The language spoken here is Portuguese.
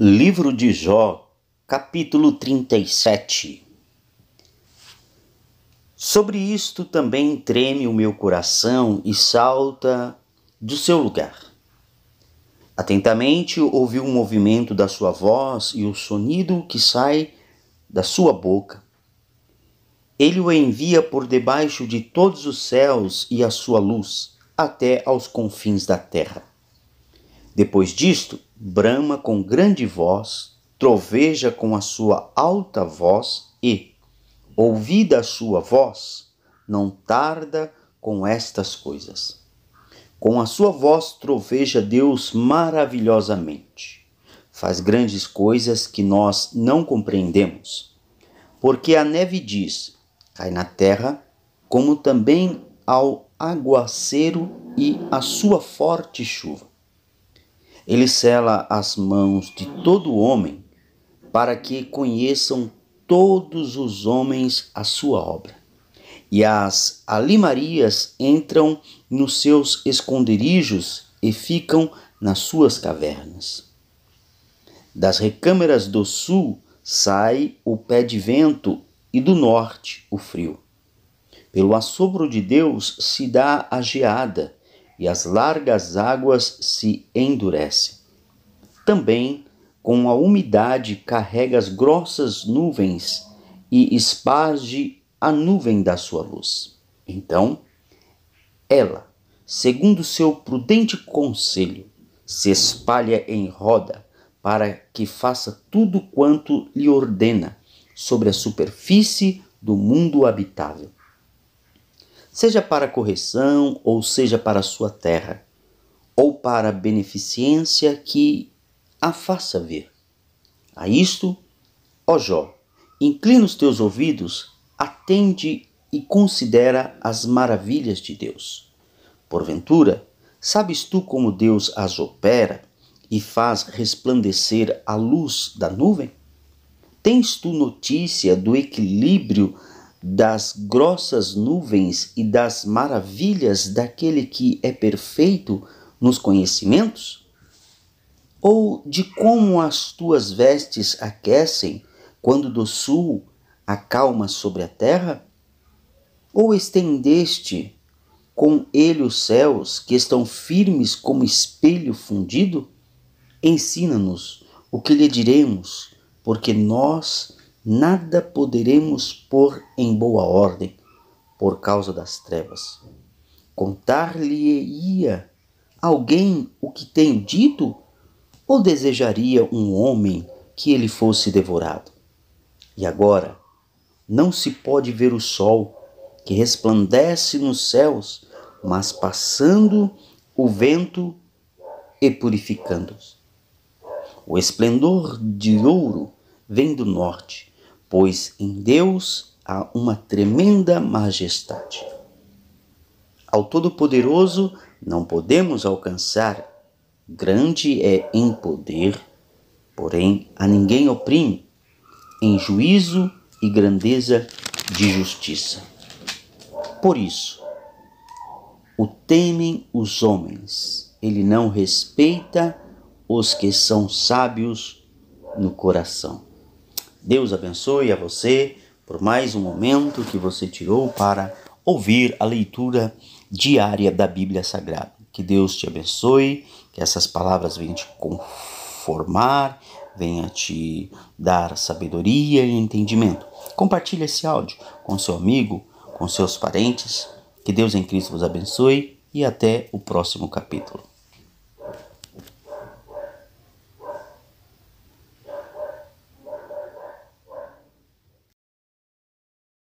Livro de Jó, capítulo 37 Sobre isto também treme o meu coração e salta do seu lugar. Atentamente ouvi o movimento da sua voz e o sonido que sai da sua boca. Ele o envia por debaixo de todos os céus e a sua luz até aos confins da terra. Depois disto, brama com grande voz, troveja com a sua alta voz e, ouvida a sua voz, não tarda com estas coisas. Com a sua voz troveja Deus maravilhosamente. Faz grandes coisas que nós não compreendemos. Porque a neve diz: cai na terra, como também ao aguaceiro e à sua forte chuva ele cela as mãos de todo homem para que conheçam todos os homens a sua obra. E as alimarias entram nos seus esconderijos e ficam nas suas cavernas. Das recâmeras do sul sai o pé de vento e do norte o frio. Pelo assobro de Deus se dá a geada e as largas águas se endurecem. Também com a umidade carrega as grossas nuvens e esparge a nuvem da sua luz. Então, ela, segundo seu prudente conselho, se espalha em roda para que faça tudo quanto lhe ordena sobre a superfície do mundo habitável seja para correção ou seja para sua terra, ou para beneficência que a faça ver. A isto, ó Jó, inclina os teus ouvidos, atende e considera as maravilhas de Deus. Porventura, sabes tu como Deus as opera e faz resplandecer a luz da nuvem? Tens tu notícia do equilíbrio das grossas nuvens e das maravilhas daquele que é perfeito nos conhecimentos? Ou de como as tuas vestes aquecem quando do sul acalma sobre a terra? Ou estendeste com ele os céus que estão firmes como espelho fundido? Ensina-nos o que lhe diremos, porque nós nada poderemos pôr em boa ordem por causa das trevas. Contar-lhe-ia alguém o que tenho dito? Ou desejaria um homem que ele fosse devorado? E agora, não se pode ver o sol que resplandece nos céus, mas passando o vento e purificando-os. O esplendor de ouro vem do norte, pois em Deus há uma tremenda majestade. Ao Todo-Poderoso não podemos alcançar, grande é em poder, porém a ninguém oprime, em juízo e grandeza de justiça. Por isso, o temem os homens, ele não respeita os que são sábios no coração. Deus abençoe a você por mais um momento que você tirou para ouvir a leitura diária da Bíblia Sagrada. Que Deus te abençoe, que essas palavras venham te conformar, venha te dar sabedoria e entendimento. Compartilhe esse áudio com seu amigo, com seus parentes. Que Deus em Cristo vos abençoe e até o próximo capítulo.